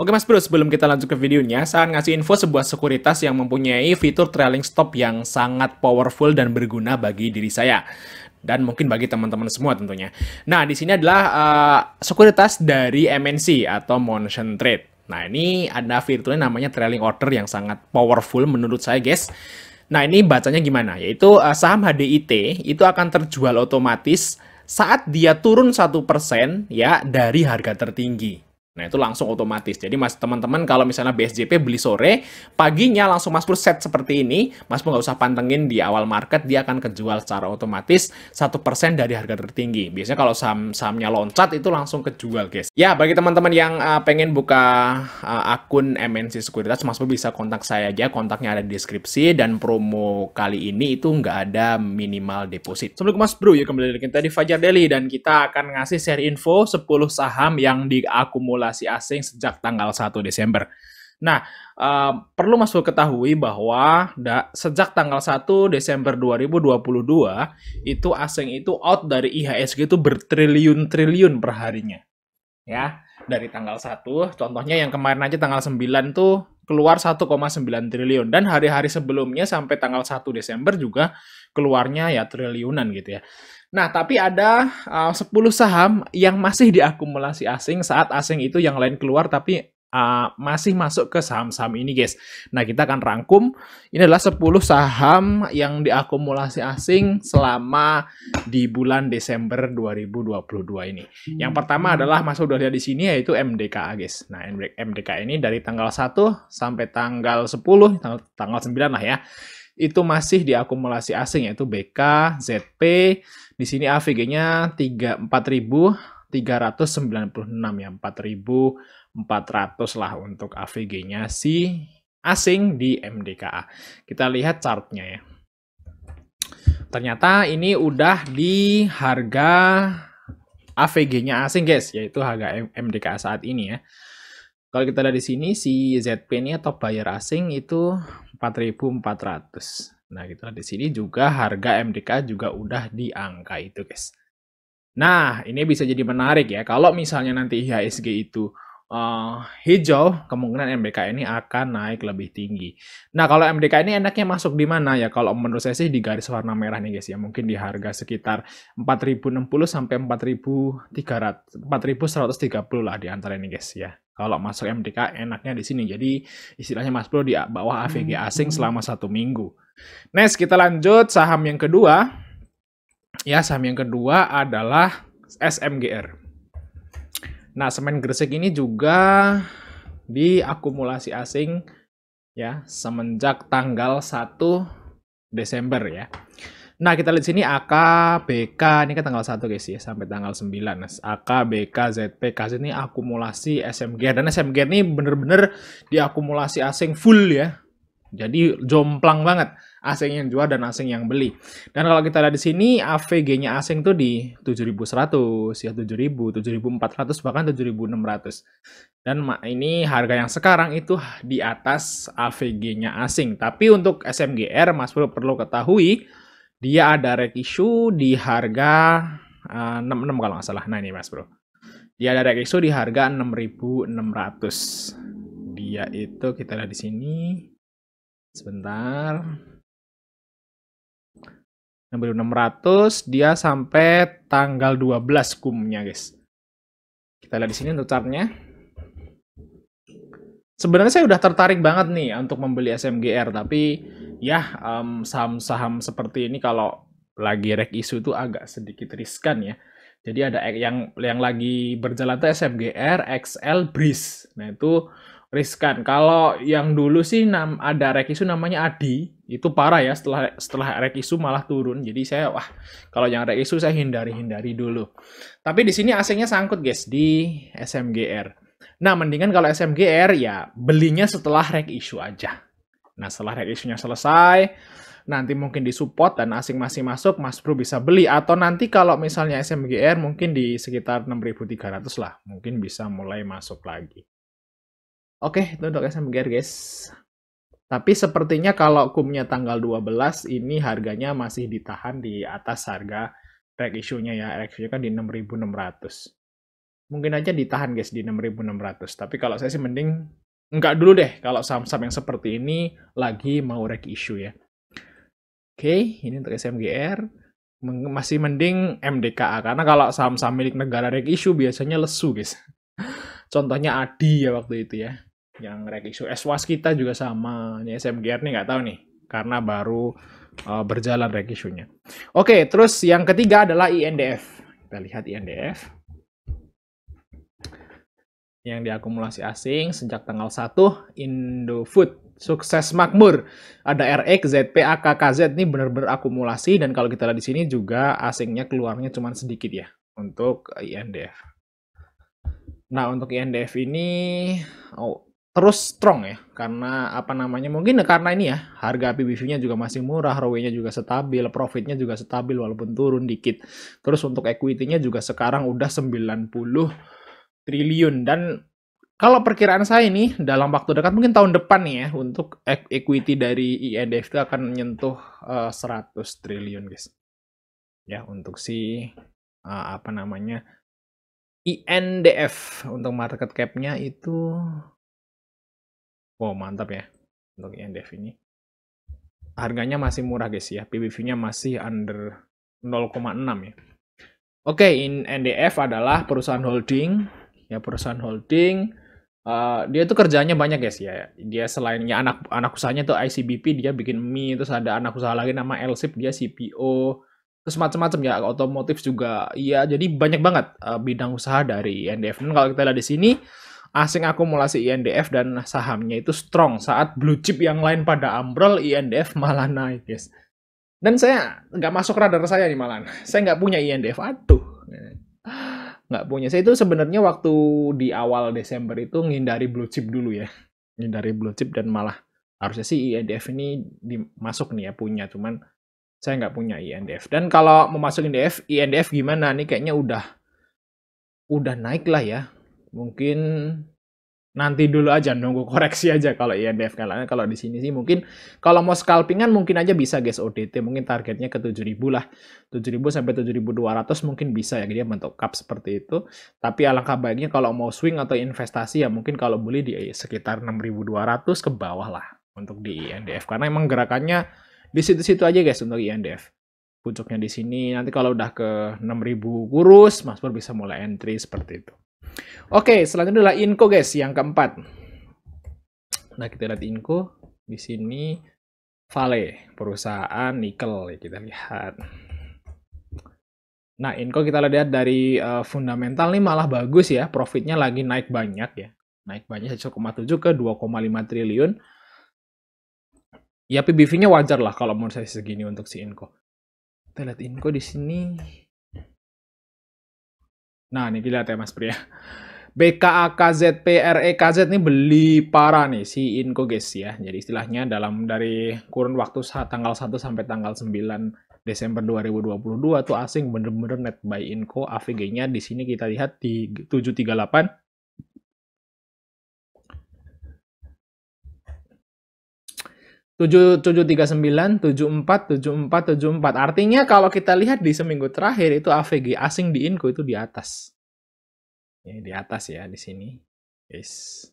Oke Mas Bro, sebelum kita lanjut ke videonya, saya akan ngasih info sebuah sekuritas yang mempunyai fitur trailing stop yang sangat powerful dan berguna bagi diri saya dan mungkin bagi teman-teman semua tentunya. Nah, di sini adalah uh, sekuritas dari MNC atau Motion Trade. Nah, ini ada fiturnya namanya trailing order yang sangat powerful menurut saya, guys. Nah, ini bacanya gimana? Yaitu uh, saham HDIT itu akan terjual otomatis saat dia turun satu persen ya dari harga tertinggi. Nah itu langsung otomatis. Jadi mas teman-teman kalau misalnya BSJP beli sore, paginya langsung mas pur set seperti ini, mas pur nggak usah pantengin di awal market, dia akan kejual secara otomatis satu persen dari harga tertinggi. Biasanya kalau saham-sahamnya loncat itu langsung kejual guys. Ya bagi teman-teman yang uh, pengen buka uh, akun MNC Sekuritas, mas pur bisa kontak saya aja, kontaknya ada di deskripsi dan promo kali ini itu nggak ada minimal deposit. Sebelum mas bro, ya kembali lagi kita di Fajar Deli dan kita akan ngasih share info 10 saham yang diakumulasi investasi asing sejak tanggal 1 Desember. Nah, uh, perlu Mas Bro ketahui bahwa da, sejak tanggal 1 Desember 2022 itu asing itu out dari IHSG itu bertriliun-triliun perharinya. Ya dari tanggal 1. Contohnya yang kemarin aja tanggal 9 tuh keluar 1,9 triliun dan hari-hari sebelumnya sampai tanggal 1 Desember juga keluarnya ya triliunan gitu ya. Nah, tapi ada eh, uh, 10 saham yang masih diakumulasi asing saat asing itu yang lain keluar tapi uh, masih masuk ke saham-saham ini guys. Nah kita akan rangkum, ini adalah 10 saham yang diakumulasi asing selama di bulan Desember 2022 ini. Yang pertama adalah masuk udah lihat di sini yaitu MDKA guys. Nah MDK ini dari tanggal 1 sampai tanggal 10, tanggal, 9 lah ya itu masih diakumulasi asing yaitu BK, ZP, di sini AVG-nya 3 ya 4000 400 lah untuk AVG-nya si asing di MDKA. Kita lihat chartnya ya. Ternyata ini udah di harga AVG-nya asing guys, yaitu harga MDKA saat ini ya. Kalau kita lihat di sini si ZP ini atau buyer asing itu 4.400. Nah, kita gitu. lihat di sini juga harga mdka juga udah di angka itu guys. Nah, ini bisa jadi menarik ya. Kalau misalnya nanti IHSG itu uh, hijau, kemungkinan MDK ini akan naik lebih tinggi. Nah, kalau MDK ini enaknya masuk di mana ya? Kalau menurut saya sih di garis warna merah nih guys ya. Mungkin di harga sekitar 4060 sampai 4300 4130 lah di antara ini guys ya. Kalau masuk MDK enaknya di sini. Jadi istilahnya Mas Bro di bawah AVG hmm. asing selama satu minggu. Next kita lanjut saham yang kedua. Ya, saham yang kedua adalah SMGR. Nah, semen Gresik ini juga diakumulasi asing ya semenjak tanggal 1 Desember ya. Nah, kita lihat sini AK, BK, ini kan tanggal 1 guys ya, sampai tanggal 9. Nah, AK, BK, ZP, KZ ini akumulasi SMG. Dan SMG ini bener-bener diakumulasi asing full ya. Jadi jomplang banget asing yang jual dan asing yang beli. Dan kalau kita lihat di sini AVG-nya asing tuh di 7.100 ya 7.000, 7.400 bahkan 7.600. Dan ini harga yang sekarang itu di atas AVG-nya asing. Tapi untuk SMGR Mas Bro perlu ketahui dia ada red issue di harga uh, eh, 66 kalau nggak salah. Nah ini Mas Bro. Dia ada red issue di harga 6.600. Dia itu kita lihat di sini. Sebentar. 6.600 dia sampai tanggal 12 kumnya guys. Kita lihat di sini untuk chartnya. Sebenarnya saya udah tertarik banget nih untuk membeli SMGR tapi ya saham-saham um, seperti ini kalau lagi rek isu itu agak sedikit riskan ya. Jadi ada yang yang lagi berjalan tuh SMGR, XL, Breeze. Nah itu riskan. Kalau yang dulu sih ada rek isu namanya Adi itu parah ya setelah setelah rek isu malah turun. Jadi saya wah kalau yang rek isu saya hindari-hindari dulu. Tapi di sini ac sangkut guys di SMGR. Nah, mendingan kalau SMGR ya belinya setelah rek isu aja. Nah, setelah rek isunya selesai, nanti mungkin di support dan asing masih masuk, Mas Bro bisa beli. Atau nanti kalau misalnya SMGR mungkin di sekitar 6.300 lah. Mungkin bisa mulai masuk lagi. Oke, itu untuk SMGR guys. Tapi sepertinya kalau kumnya tanggal 12 ini harganya masih ditahan di atas harga track issue-nya ya. Track issue kan di 6.600. Mungkin aja ditahan guys di 6.600. Tapi kalau saya sih mending enggak dulu deh kalau saham-saham yang seperti ini lagi mau track issue ya. Oke, ini untuk SMGR masih mending MDKA karena kalau saham-saham milik negara reg issue biasanya lesu guys. Contohnya Adi ya waktu itu ya yang rek isu eswas kita juga sama ini SMGR nih nggak tahu nih karena baru uh, berjalan rek isunya oke okay, terus yang ketiga adalah INDF kita lihat INDF yang diakumulasi asing sejak tanggal 1 Indofood sukses makmur. Ada RX, ZP, AKKZ ini benar-benar akumulasi dan kalau kita lihat di sini juga asingnya keluarnya cuma sedikit ya untuk INDF. Nah, untuk INDF ini oh, terus strong ya karena apa namanya mungkin karena ini ya harga PBV-nya juga masih murah, ROE-nya juga stabil, profitnya juga stabil walaupun turun dikit. Terus untuk equity-nya juga sekarang udah 90 triliun dan kalau perkiraan saya ini dalam waktu dekat mungkin tahun depan nih ya untuk e- equity dari INDF e itu akan menyentuh uh, eh, 100 triliun guys. Ya untuk si uh, apa namanya INDF e untuk market cap-nya itu Wow, mantap ya untuk INDEF e ini. Harganya masih murah guys ya. PBV-nya masih under 0,6 ya. Oke, in e NDF adalah perusahaan holding, ya perusahaan holding. Uh, dia itu kerjanya banyak guys ya. Dia selainnya anak anak usahanya itu ICBP, dia bikin mie, terus ada anak usaha lagi nama Elsip dia CPO, terus macam-macam ya. Otomotif juga, iya. Jadi banyak banget uh, bidang usaha dari e NDF. Dan kalau kita lihat di sini, asing akumulasi INDF dan sahamnya itu strong saat blue chip yang lain pada ambrol INDF malah naik guys dan saya nggak masuk radar saya nih malah saya nggak punya INDF aduh nggak punya saya itu sebenarnya waktu di awal Desember itu ngindari blue chip dulu ya ngindari blue chip dan malah harusnya sih INDF ini dimasuk nih ya punya cuman saya nggak punya INDF dan kalau mau masuk INDF INDF gimana nih kayaknya udah udah naik lah ya mungkin nanti dulu aja nunggu koreksi aja kalau INDF iya kan kalau di sini sih mungkin kalau mau scalpingan mungkin aja bisa guys ODT mungkin targetnya ke 7000 lah 7000 sampai 7200 mungkin bisa ya dia bentuk cup seperti itu tapi alangkah baiknya kalau mau swing atau investasi ya mungkin kalau beli di sekitar 6200 ke bawah lah untuk di INDF karena emang gerakannya di situ-situ aja guys untuk INDF pucuknya di sini nanti kalau udah ke 6000 kurus Mas Pur bisa mulai entry seperti itu Oke, selanjutnya adalah Inco guys, yang keempat. Nah, kita lihat Inco di sini Vale, perusahaan nikel ya kita lihat. Nah, Inco kita lihat dari uh, fundamental nih malah bagus ya, profitnya lagi naik banyak ya. Naik banyak 1,7 ke 2,5 triliun. Ya PBV-nya wajar lah kalau menurut saya segini untuk si Inco. Kita lihat Inco di sini Nah, ini dilihat ya Mas Pria. Ya. BKAKZPREKZ e. ini beli parah nih si inko guys ya. Jadi istilahnya dalam dari kurun waktu tanggal 1 sampai tanggal 9 Desember 2022 tuh asing bener-bener net buy inko AVG-nya di sini kita lihat di 738 7739, 74, 74, 74. Artinya kalau kita lihat di seminggu terakhir itu AVG asing di Inco itu di atas. Ya, di atas ya di sini. Yes.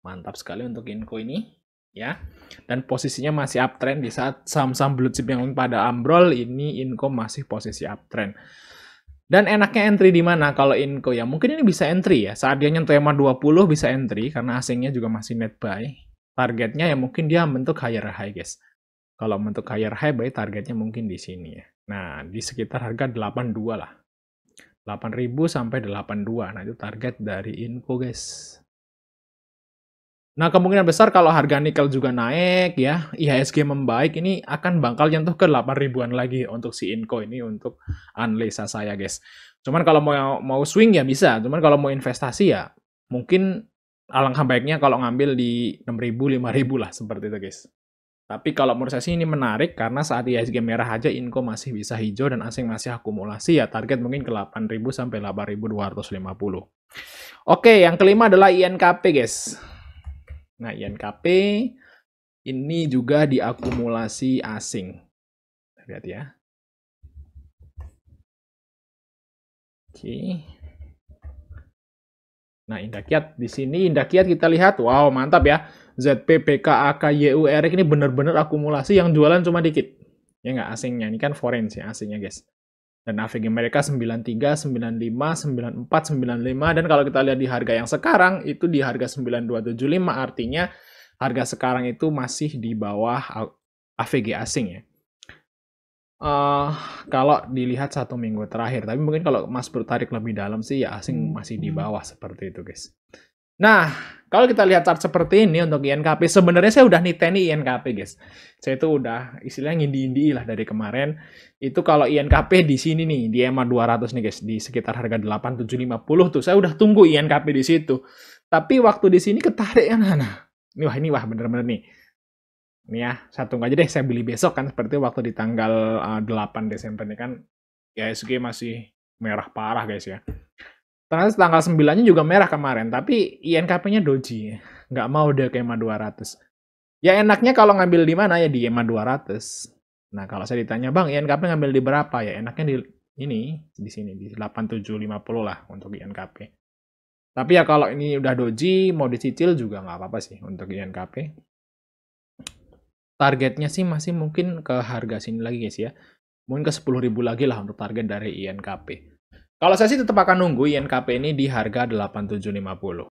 Mantap sekali untuk Inco ini ya. Dan posisinya masih uptrend di saat saham-saham blue chip yang pada ambrol ini Inco masih posisi uptrend. Dan enaknya entry di mana kalau Inco ya? Mungkin ini bisa entry ya. Saat dia nyentuh EMA 20 bisa entry karena asingnya juga masih net buy targetnya ya mungkin dia bentuk higher high guys. Kalau bentuk higher high berarti targetnya mungkin di sini ya. Nah, di sekitar harga 82 lah. 8000 sampai 82. Nah, itu target dari info guys. Nah, kemungkinan besar kalau harga nikel juga naik ya, IHSG membaik, ini akan bakal nyentuh ke 8 ribuan lagi untuk si Inco ini untuk analisa saya, guys. Cuman kalau mau mau swing ya bisa, cuman kalau mau investasi ya mungkin alangkah baiknya kalau ngambil di 6000 5000 lah seperti itu guys. Tapi kalau menurut saya sih ini menarik karena saat IHSG merah aja inko masih bisa hijau dan asing masih akumulasi ya target mungkin ke 8000 sampai 8250. Oke, yang kelima adalah INKP guys. Nah, INKP ini juga diakumulasi asing. Lihat ya. Oke. Nah, indah kiat di sini indah kiat kita lihat, wow mantap ya. ZPPKAKYUR AK, YU, ini benar-benar akumulasi yang jualan cuma dikit. Ya nggak asingnya, ini kan foreign sih asingnya guys. Dan AVG mereka 93, 95, 94, 95 dan kalau kita lihat di harga yang sekarang itu di harga 9275 artinya harga sekarang itu masih di bawah AVG asing ya uh, kalau dilihat satu minggu terakhir. Tapi mungkin kalau Mas bertarik lebih dalam sih ya asing hmm, masih di hmm. bawah seperti itu guys. Nah, kalau kita lihat chart seperti ini untuk INKP, sebenarnya saya udah niteni INKP guys. Saya itu udah istilahnya ngindi-indi lah dari kemarin. Itu kalau INKP di sini nih, di EMA 200 nih guys, di sekitar harga 8750 tuh, saya udah tunggu INKP di situ. Tapi waktu di sini ketarik kan, nah, ini wah ini wah bener-bener nih Nih ya, satu aja deh saya beli besok kan seperti waktu di tanggal uh, eh, 8 Desember ini kan ya SG masih merah parah guys ya. Ternyata tanggal 9-nya juga merah kemarin, tapi INKP-nya doji. Nggak mau deh ke EMA 200. Ya enaknya kalau ngambil di mana ya di EMA 200. Nah, kalau saya ditanya, "Bang, INKP ngambil di berapa?" Ya enaknya di ini di sini di 8750 lah untuk INKP. Tapi ya kalau ini udah doji mau dicicil juga nggak apa-apa sih untuk INKP targetnya sih masih mungkin ke harga sini lagi guys ya. Mungkin ke ribu lagi lah untuk target dari INKP. Kalau saya sih tetap akan nunggu INKP ini di harga 8750.